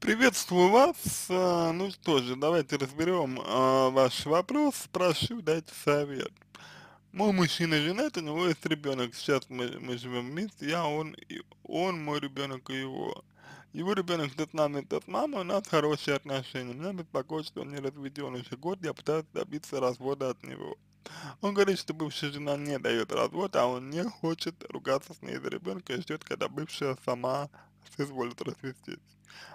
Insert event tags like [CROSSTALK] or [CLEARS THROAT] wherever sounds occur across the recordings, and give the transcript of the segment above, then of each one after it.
Приветствую вас. А, ну что же, давайте разберем а, ваш вопрос. Прошу дать совет. Мой мужчина женат, у него есть ребенок. Сейчас мы, мы живем вместе, я, он, и он мой ребенок и его. Его ребенок тот мама, тот мама, у нас хорошие отношения. Меня беспокоит, что он не разведен уже год, я пытаюсь добиться развода от него. Он говорит, что бывшая жена не дает развод, а он не хочет ругаться с ней за ребенка и ждет, когда бывшая сама соизволит [LAUGHS] развестись.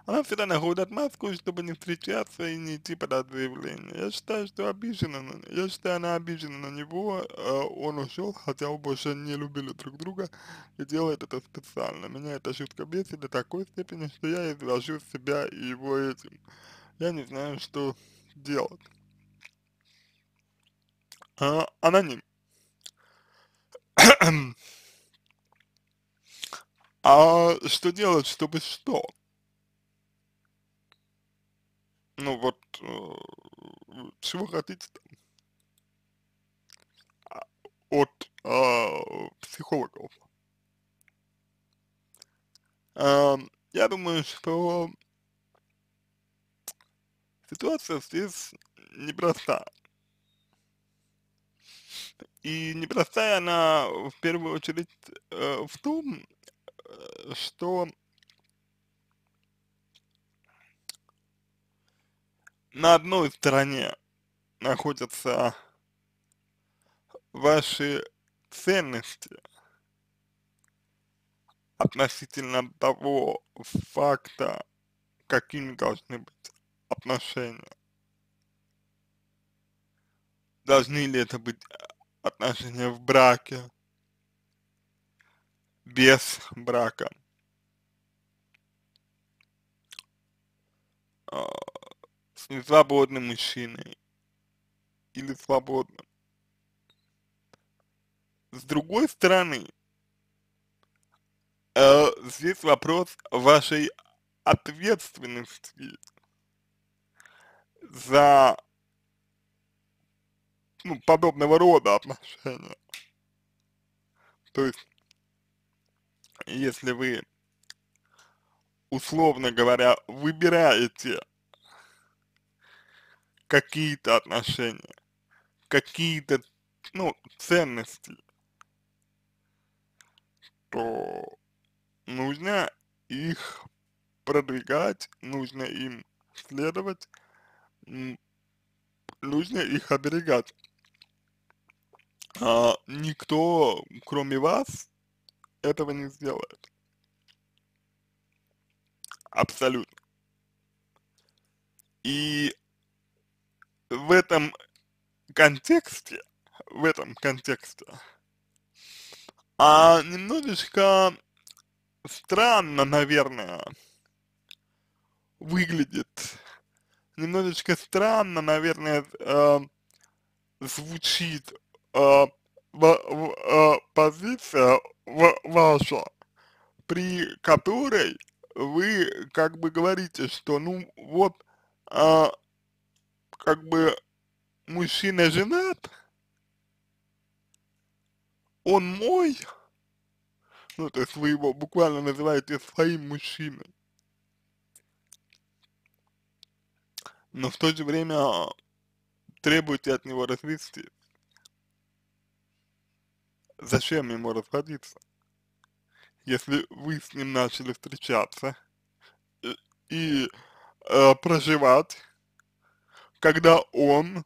Она всегда находит отмазку, чтобы не встречаться и не идти подать заявление. Я считаю, что обижена, я считаю, она обижена на него, э, он ушел, хотя оба больше не любили друг друга и делает это специально. Меня эта шутка бесит до такой степени, что я извожу себя и его этим. Я не знаю, что делать. А, аноним. [CLEARS THROAT] А что делать, чтобы что? Ну вот, э, чего хотите там а, от э, психологов? Э, я думаю, что ситуация здесь непростая. И непростая она в первую очередь э, в том, Э, что на одной стороне находятся ваши ценности относительно того факта, какими должны быть отношения. Должны ли это быть э, отношения в браке, без брака. А, с несвободным мужчиной или свободным. С другой стороны, э, здесь вопрос вашей ответственности за ну, подобного рода отношения. То есть если вы, условно говоря, выбираете какие-то отношения, какие-то, ну, ценности, то нужно их продвигать, нужно им следовать, нужно их оберегать. А, никто, кроме вас, этого не сделает. Абсолютно. И в этом контексте, в этом контексте, а немножечко странно, наверное, выглядит, немножечко странно, наверное, э, звучит э, в, в, э, позиция ваша, при которой вы как бы говорите, что ну вот а, как бы мужчина женат, он мой, ну то есть вы его буквально называете своим мужчиной. Но в то же время требуете от него развития. Зачем ему разводиться? Если вы с ним начали встречаться и, э, и э, проживать, когда он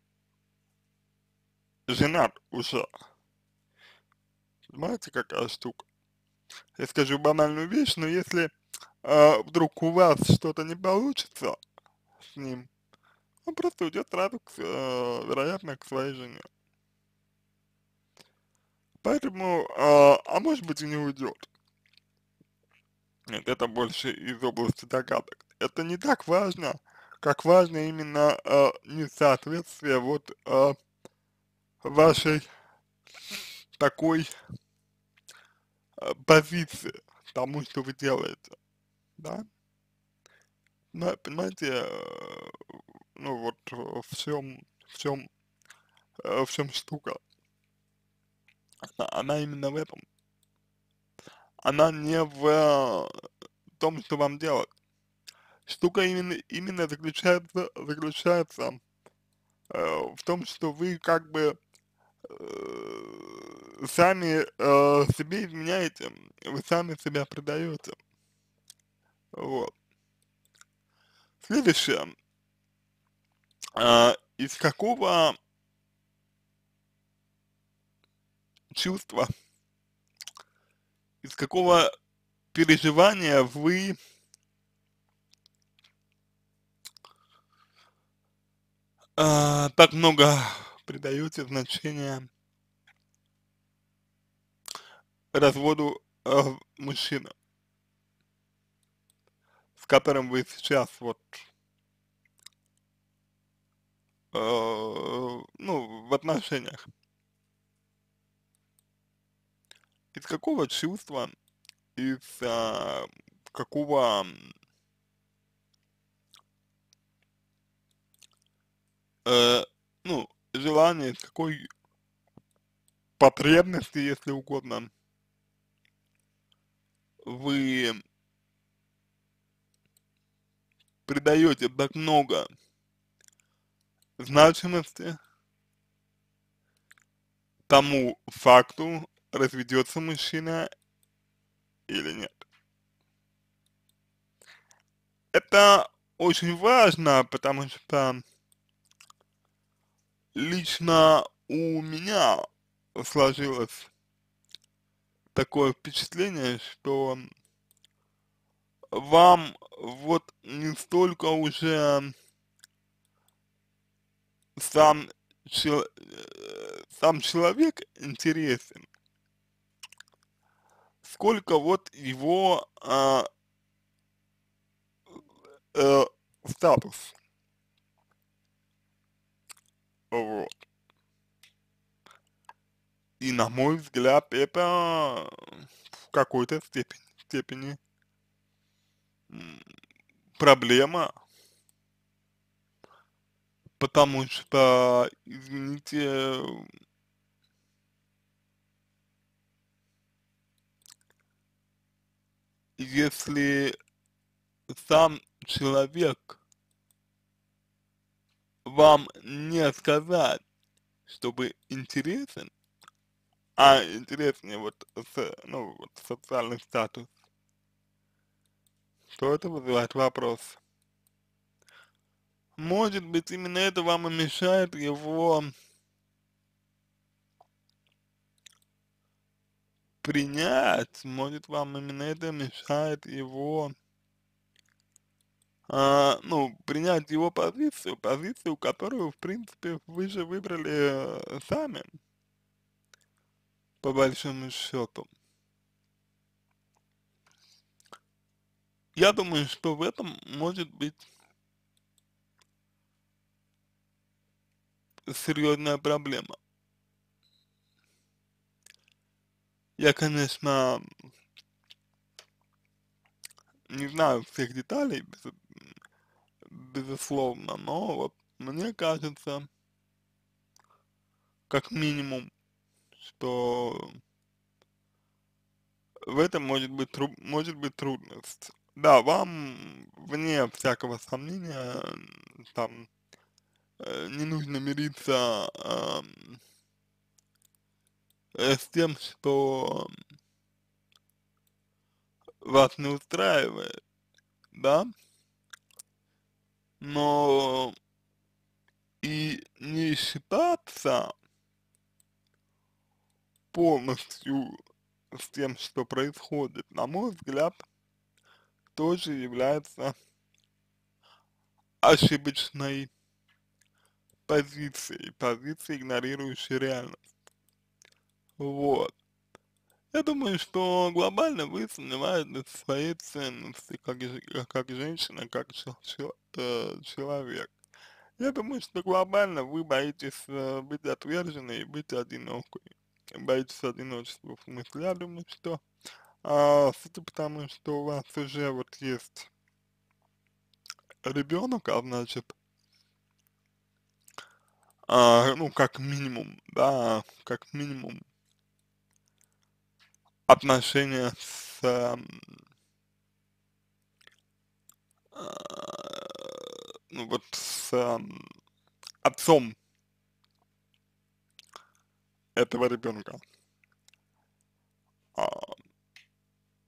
женат уже. Понимаете, какая штука? Я скажу банальную вещь, но если э, вдруг у вас что-то не получится с ним, он просто уйдет сразу, к, э, вероятно, к своей жене. Поэтому, а, а может быть и не уйдет. Нет, это больше из области догадок. Это не так важно, как важно именно э, несоответствие вот э, вашей такой э, позиции тому, что вы делаете, да? Но, понимаете, ну вот в чем, в чем, э, в чем штука. Она именно в этом. Она не в э, том, что вам делать. Штука именно, именно заключается, заключается э, в том, что вы как бы э, сами э, себе изменяете, вы сами себя предаете. Вот. Следующее. Э, из какого чувства, из какого переживания вы э, так много придаете значения разводу э, мужчина, с которым вы сейчас вот э, ну, в отношениях. из какого чувства, из а, какого э, ну, желания, из какой потребности, если угодно, вы придаете так много значимости тому факту, разведется мужчина или нет. Это очень важно, потому что лично у меня сложилось такое впечатление, что вам вот не столько уже сам, чел, э, сам человек интересен, сколько вот его э, э, статус. Вот. И на мой взгляд, это в какой-то степени, степени проблема. Потому что, извините, если сам человек вам не сказать, чтобы интересен, а интереснее вот, со, ну, вот социальный статус, то это вызывает вопрос. Может быть, именно это вам и мешает его принять, может вам именно это мешает его, а, ну, принять его позицию, позицию, которую, в принципе, вы же выбрали э, сами, по большому счету. Я думаю, что в этом может быть серьезная проблема. Я, конечно, не знаю всех деталей, без, безусловно, но вот мне кажется, как минимум, что в этом может быть, тру может быть трудность. Да, вам, вне всякого сомнения, там, э, не нужно мириться э, Э, с тем, что вас не устраивает, да, но и не считаться полностью с тем, что происходит, на мой взгляд, тоже является ошибочной позицией, позицией, игнорирующей реальность. Вот. Я думаю, что глобально вы сомневаетесь в своей ценности, как, э, как женщина, как э, человек. Я думаю, что глобально вы боитесь э, быть отверженной и быть одинокой. Боитесь одиночества. В смысле, я думаю, что э, а, это потому, что у вас уже вот есть ребенок, а значит, э, ну, как минимум, да, как минимум, отношения с эм, э, ну вот с э, отцом этого ребенка э, а,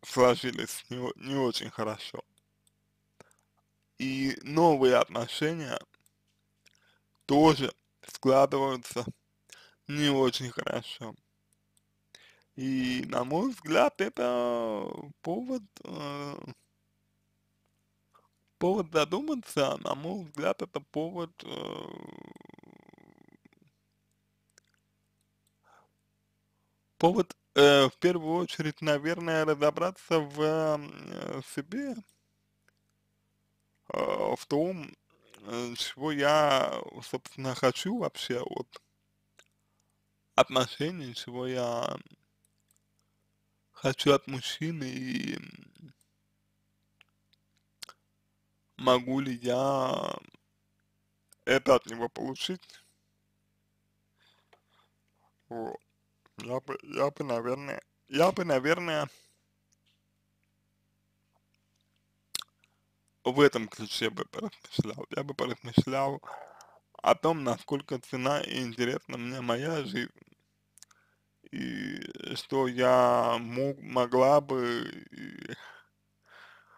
сложились не, не очень хорошо. И новые отношения тоже складываются не очень хорошо. И, на мой взгляд, это повод, э, повод задуматься, на мой взгляд, это повод э, повод э, в первую очередь, наверное, разобраться в э, себе, э, в том, э, чего я, собственно, хочу вообще от отношений, чего я хочу от мужчины и могу ли я это от него получить. Вот. Я бы, я бы, наверное, я бы, наверное, в этом ключе бы поразмышлял. Я бы поразмышлял о том, насколько цена и интересна мне моя жизнь и что я мог, могла бы, и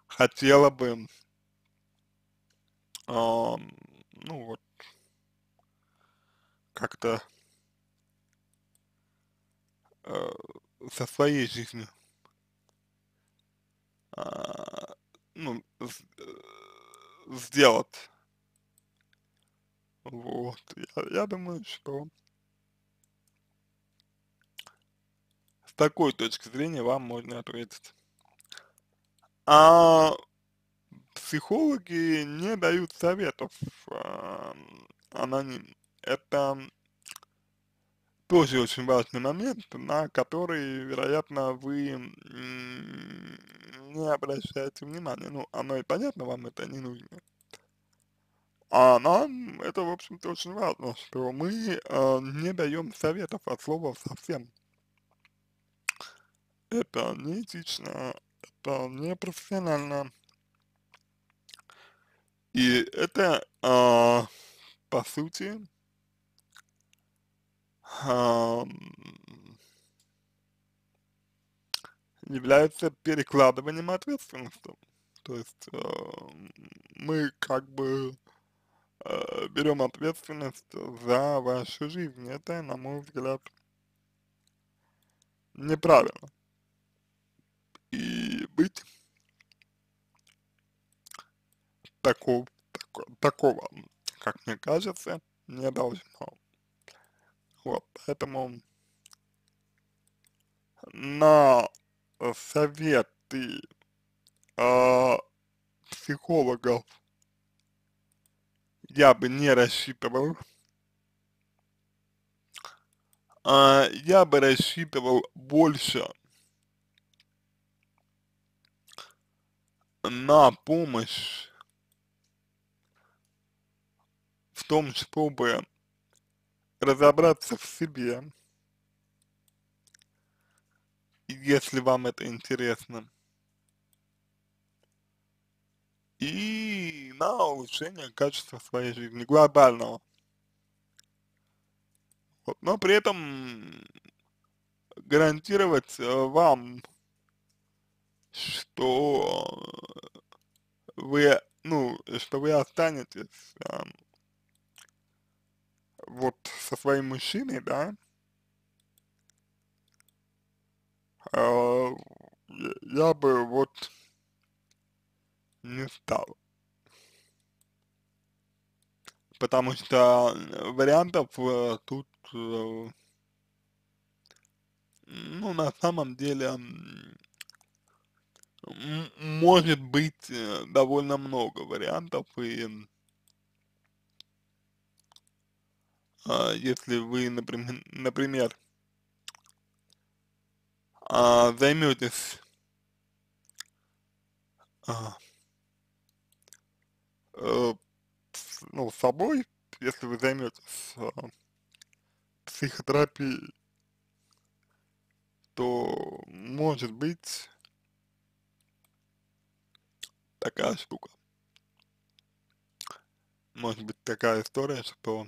хотела бы, э, ну вот, как-то э, со своей жизнью, э, ну, с, э, сделать. Вот, я, я думаю, что С такой точки зрения вам можно ответить. А психологи не дают советов а, аноним. Это тоже очень важный момент, на который, вероятно, вы не обращаете внимания. Ну, оно и понятно, вам это не нужно. А нам это, в общем-то, очень важно, что мы э, не даем советов от слова совсем. Это неэтично, это непрофессионально. И это, э, по сути, э, является перекладыванием ответственности. То есть э, мы как бы э, а, берем ответственность за вашу жизнь. Это, на мой взгляд, неправильно и быть такого, такого, такого как мне кажется, не должно. Вот, поэтому на советы э, психологов я бы не рассчитывал. Э, я бы рассчитывал больше на помощь в том, чтобы разобраться в себе, если вам это интересно, и на улучшение качества своей жизни, глобального. Вот, но при этом гарантировать э, вам что вы, ну, что вы останетесь а, вот со своим мужчиной, да, а, я бы вот не стал. Потому что вариантов а, тут, а, ну, на самом деле, может быть э, довольно много вариантов, и э, если вы, например, [LAUGHS] например а, а, э, займетесь э, ну, собой, если вы займетесь э, психотерапией, то может быть такая штука. Может быть такая история, что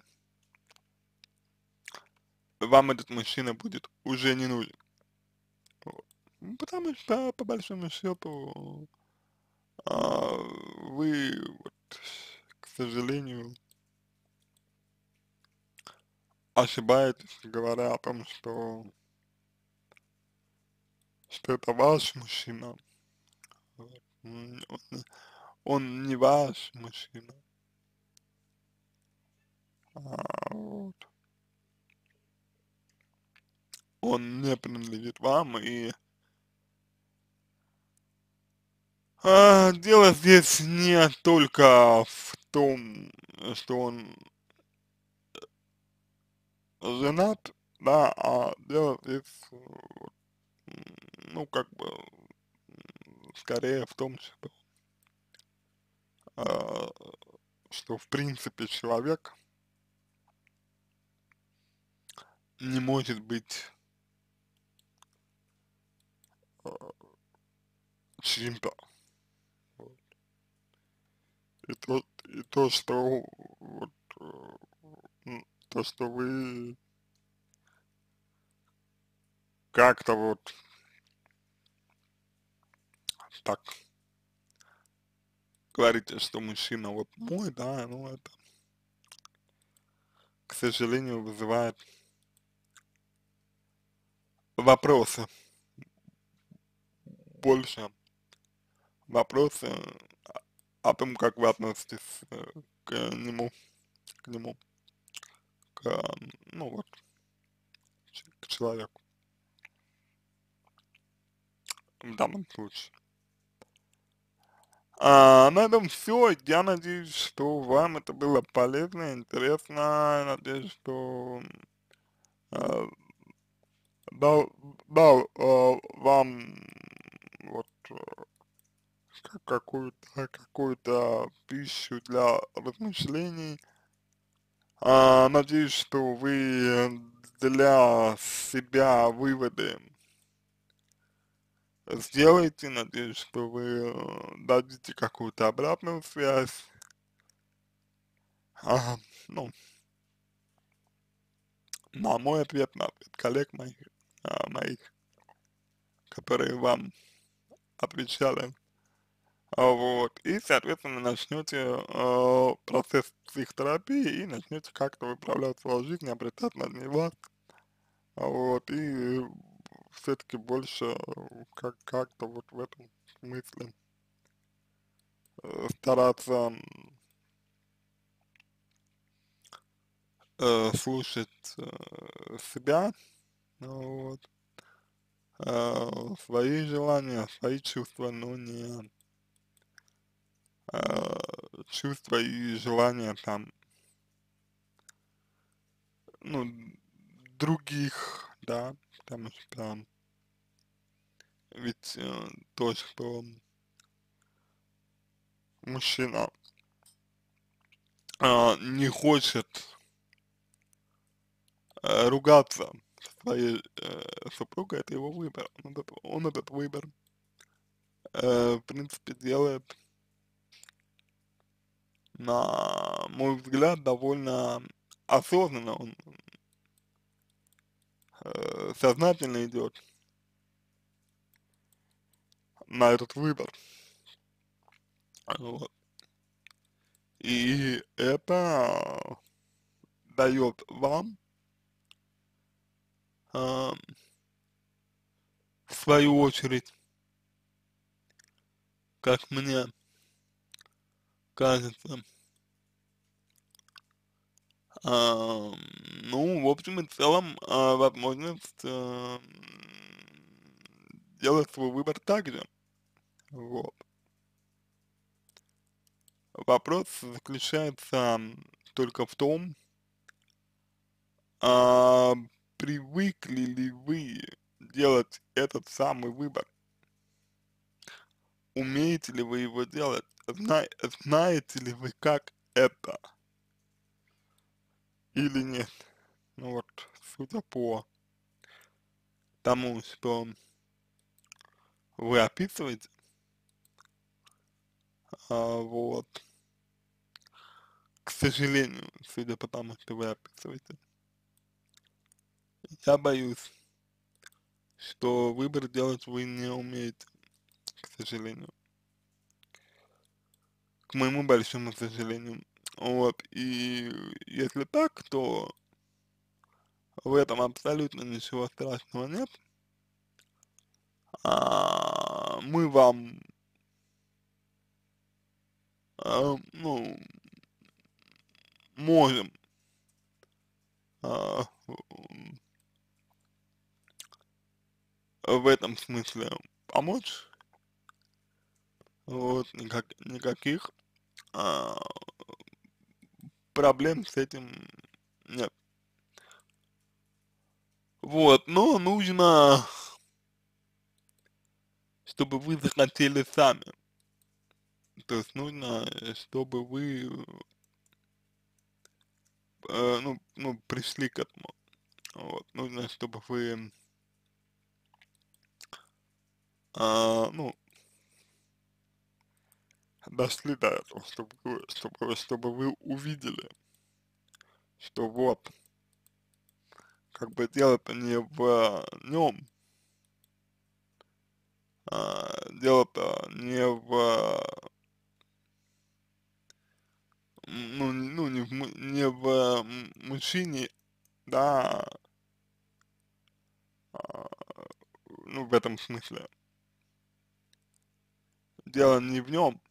вам этот мужчина будет уже не нужен. Ну, потому что, по большому счету, а, вы, вот, к сожалению, ошибаетесь, говоря о том, что, что это ваш мужчина. Он, он не ваш мужчина. А, вот. Он не принадлежит вам и а, дело здесь не только в том, что он э, женат, да, а дело здесь, э, ну, как бы, скорее в том, что, э, а, что в принципе человек не может быть э, а, чьим-то. Вот. И, то, и то, что вот, э, то, что вы как-то вот так говорите, что мужчина вот мой, да, ну это, к сожалению, вызывает вопросы. Больше вопросы о том, как вы относитесь э, к нему, к нему, к, ну вот, к человеку в данном случае. А, на этом все. Я надеюсь, что вам это было полезно, интересно. Надеюсь, что э, дал, дал э, вам вот а, какую-то какую-то пищу для размышлений. А, надеюсь, что вы для себя выводы сделайте. Надеюсь, что вы э, дадите какую-то обратную связь. Ну. Ну, а, ну, на мой ответ, на ответ коллег моих, а, моих которые вам отвечали. А вот. И, соответственно, начнете э, процесс психотерапии и начнете как-то выправлять свою жизнь, обретать над ней вас. А вот. И все-таки больше э, как- как-то вот в этом смысле э, стараться э, слушать э, себя, э, вот, э, свои желания, свои чувства, но не э, чувства и желания там, ну, других, да, потому что ведь э, то, что мужчина э, не хочет э, ругаться со своей э, супругой, это его выбор. Он этот, он этот выбор, э, в принципе, делает, на мой взгляд, довольно осознанно. Он э, сознательно идет на этот выбор. Вот. И это дает вам э, в свою очередь, как мне кажется, ну, в общем и целом, а, возможность а, делать свой выбор также. Вот. Вопрос заключается только в том, а, привыкли ли вы делать этот самый выбор? Умеете ли вы его делать? Зна знаете ли вы, как это? или нет. Ну вот, судя по тому, что вы описываете, а, вот, к сожалению, судя по тому, что вы описываете, я боюсь, что выбор делать вы не умеете, к сожалению. К моему большому сожалению. Вот, и если так, то в этом абсолютно ничего страшного нет. А, мы вам, а, ну, можем а, в этом смысле помочь. Вот, никак, никаких а, проблем с этим нет. Вот, но нужно, чтобы вы захотели сами. То есть нужно, чтобы вы, э, ну, ну, пришли к этому. Вот, нужно, чтобы вы, э, ну, дошли до этого, чтобы, чтобы, чтобы вы увидели, что вот, как бы дело-то не в нем, а, дело-то не в, ну, ну не, в, не в мужчине, да, а, ну, в этом смысле. Дело не в нем,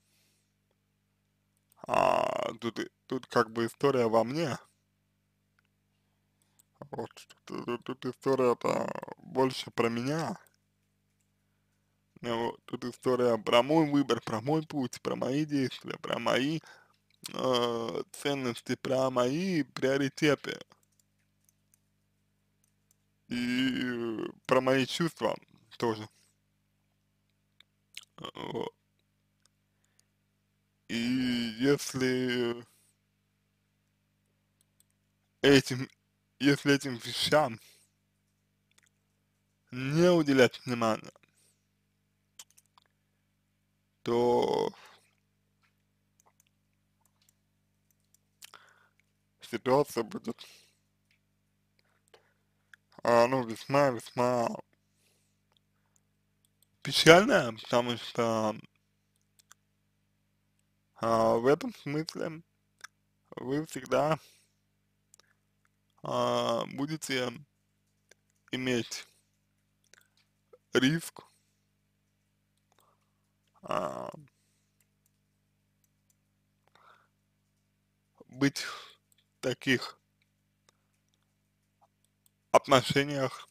а, тут, тут как бы история во мне. Вот, тут, тут, тут история-то больше про меня. Ну, вот, тут история про мой выбор, про мой путь, про мои действия, про мои э, ценности, про мои приоритеты. И про мои чувства тоже. Э, вот. И если этим, если этим вещам не уделять внимания, то ситуация будет, а, ну, весьма-весьма печальная, потому что а, в этом смысле вы всегда а, будете иметь риск а, быть в таких отношениях,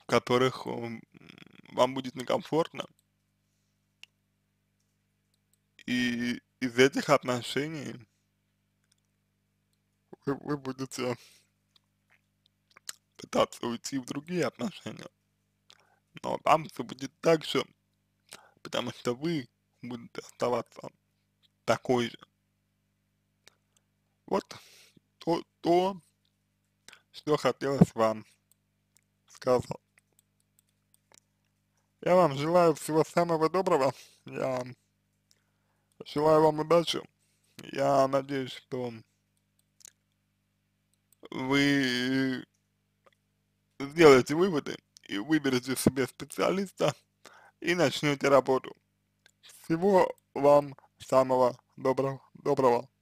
в которых вам будет некомфортно, и из этих отношений вы, вы будете пытаться уйти в другие отношения. Но там все будет так же, потому что вы будете оставаться такой же. Вот то, то что хотелось вам сказать. Я вам желаю всего самого доброго. Я Желаю вам удачи. Я надеюсь, что вы э, сделаете выводы и выберете себе специалиста и начнете работу. Всего вам самого доброго. доброго.